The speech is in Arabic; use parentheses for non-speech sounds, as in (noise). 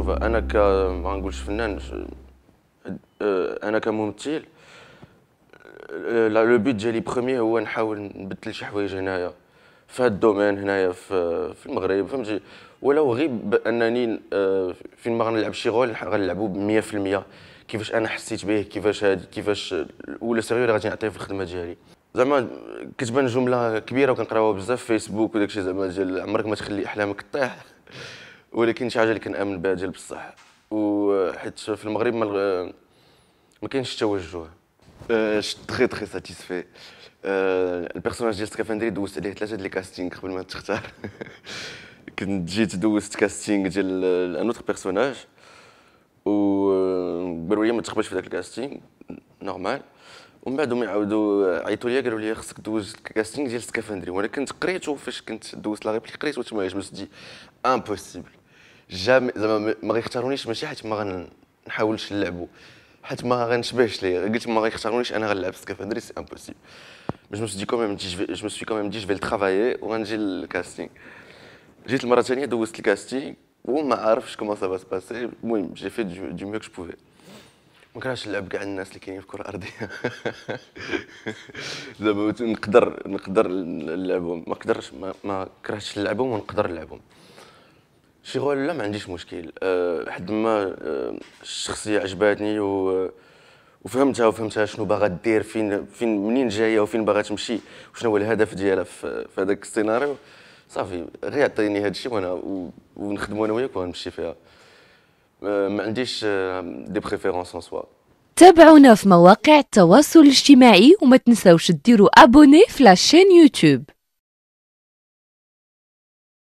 شوف انا ك ما نقولش فنان أه، انا كممثل لو بيت ديالي بخومي هو نحاول نبدل شي حوايج هنايا في هاد الدومين هنايا في, المغرب فهمتي ولو غير بانني أه، فين ما غنلعب شي غول غنلعبو ب 100% كيفاش انا حسيت به كيفاش هاد كيفاش ولا سيريو اللي غادي نعطيه في الخدمه ديالي زعما كتبان جمله كبيره وكنقراوها بزاف في فيسبوك وداكشي زعما ديال عمرك ما تخلي احلامك تطيح ولكن شي حاجه اللي كنامن بها ديال بصح وحيت في المغرب ما ما كاينش التوجه تري تري ساتيسفي البيرسوناج ديال سكافندري دوزت عليه ثلاثه ديال الكاستينغ قبل ما تختار (laughs) كنت جيت دوزت كاستينغ ديال ان اوتر بيرسوناج قالوا لي ما تقبلش في ذاك الكاستينغ نورمال ومن بعد هما يعاودوا عيطوا لي قالوا لي خصك دوز الكاستينغ ديال سكافندري وانا كنت قريته فاش كنت دوزت لا ريبليك قريته تما جبت دي امبوسيبل جام زعما ما غيختارونيش ماشي حيت ما غنحاولش نلعبو حيت ما غنشبهش ليه قلت ما غيختارونيش انا غنلعب في سكافندري سي امبوسيبل مي جو دي كوميم جو سوي كوميم دي جو في ترافايي وغنجي للكاستينغ جيت المره الثانيه دوزت الكاستينغ وما عارفش كومون سافا باسي المهم جي في دو ميو كو بوفي ما كرهتش نلعب كاع الناس اللي كاينين في الكره الارضيه زعما نقدر نقدر نلعبهم ما قدرش ما, ما كرهتش نلعبهم ونقدر نلعبهم شغل لا ما عنديش مشكل أه حد ما أه الشخصيه عجباتني و أه، وفهمتها وفهمتها شنو باغا دير فين فين منين جايه وفين باغا تمشي وشنو هو الهدف ديالها في هذاك السيناريو صافي غير عطيني هذا الشيء وانا ونخدموا انا وياك ونمشي فيها أه، ما عنديش أه، دي بريفيرونس ان سوا تابعونا في مواقع التواصل الاجتماعي وما تنساوش ديروا ابوني في لاشين يوتيوب